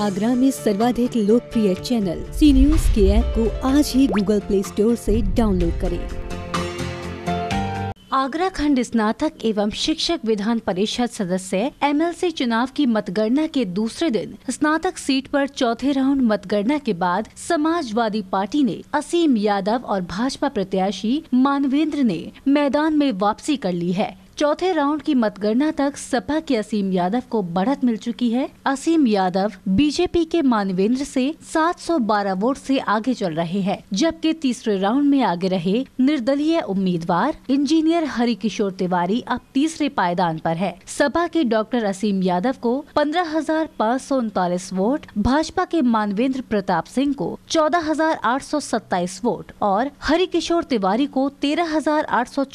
आगरा में सर्वाधिक लोकप्रिय चैनल सी न्यूज के ऐप को आज ही गूगल प्ले स्टोर से डाउनलोड करें आगरा खंड स्नातक एवं शिक्षक विधान परिषद सदस्य एमएलसी चुनाव की मतगणना के दूसरे दिन स्नातक सीट पर चौथे राउंड मतगणना के बाद समाजवादी पार्टी ने असीम यादव और भाजपा प्रत्याशी मानवेंद्र ने मैदान में वापसी कर ली है चौथे राउंड की मतगणना तक सपा के असीम यादव को बढ़त मिल चुकी है असीम यादव बीजेपी के मानवेंद्र से 712 वोट से आगे चल रहे हैं जबकि तीसरे राउंड में आगे रहे निर्दलीय उम्मीदवार इंजीनियर हरि किशोर तिवारी अब तीसरे पायदान पर है सपा के डॉक्टर असीम यादव को पंद्रह वोट भाजपा के मानवेंद्र प्रताप सिंह को चौदह वोट और हरि किशोर तिवारी को तेरह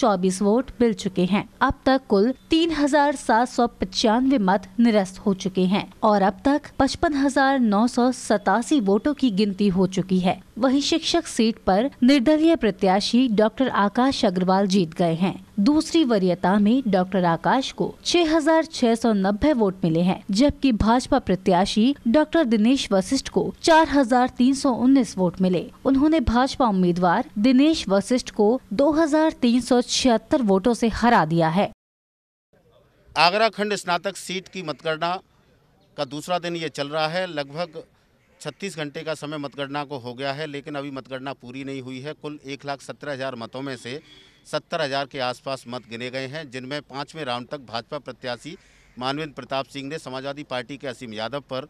वोट मिल चुके हैं अब तक कुल तीन हजार सात सौ पचानवे मत निरस्त हो चुके हैं और अब तक पचपन हजार नौ सौ सतासी वोटों की गिनती हो चुकी है वहीं शिक्षक सीट पर निर्दलीय प्रत्याशी डॉक्टर आकाश अग्रवाल जीत गए हैं दूसरी वरीयता में डॉक्टर आकाश को 6,690 वोट मिले हैं जबकि भाजपा प्रत्याशी डॉक्टर दिनेश वशिष्ठ को 4,319 वोट मिले उन्होंने भाजपा उम्मीदवार दिनेश वशिष्ठ को दो वोटों से हरा दिया है आगरा खंड स्नातक सीट की मतगणना का दूसरा दिन ये चल रहा है लगभग 36 घंटे का समय मतगणना को हो गया है लेकिन अभी मतगणना पूरी नहीं हुई है कुल एक लाख सत्रह हज़ार मतों में से सत्तर हज़ार के आसपास मत गिने गए हैं जिनमें पाँचवें राउंड तक भाजपा प्रत्याशी मानवेंद्र प्रताप सिंह ने समाजवादी पार्टी के असीम यादव पर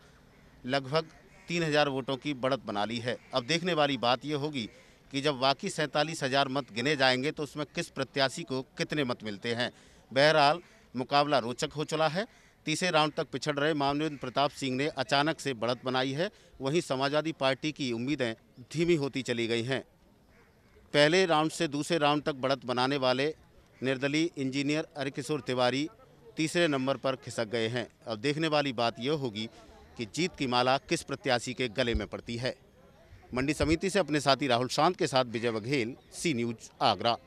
लगभग तीन हज़ार वोटों की बढ़त बना ली है अब देखने वाली बात यह होगी कि जब बाकी सैंतालीस हज़ार मत गिने जाएंगे तो उसमें किस प्रत्याशी को कितने मत मिलते हैं बहरहाल मुकाबला रोचक हो चला है तीसरे राउंड तक पिछड़ रहे मानवेंद्र प्रताप सिंह ने अचानक से बढ़त बनाई है वहीं समाजवादी पार्टी की उम्मीदें धीमी होती चली गई हैं पहले राउंड से दूसरे राउंड तक बढ़त बनाने वाले निर्दलीय इंजीनियर अरकिशोर तिवारी तीसरे नंबर पर खिसक गए हैं अब देखने वाली बात यह होगी कि जीत की माला किस प्रत्याशी के गले में पड़ती है मंडी समिति से अपने साथी राहुल शांत के साथ विजय बघेल सी न्यूज आगरा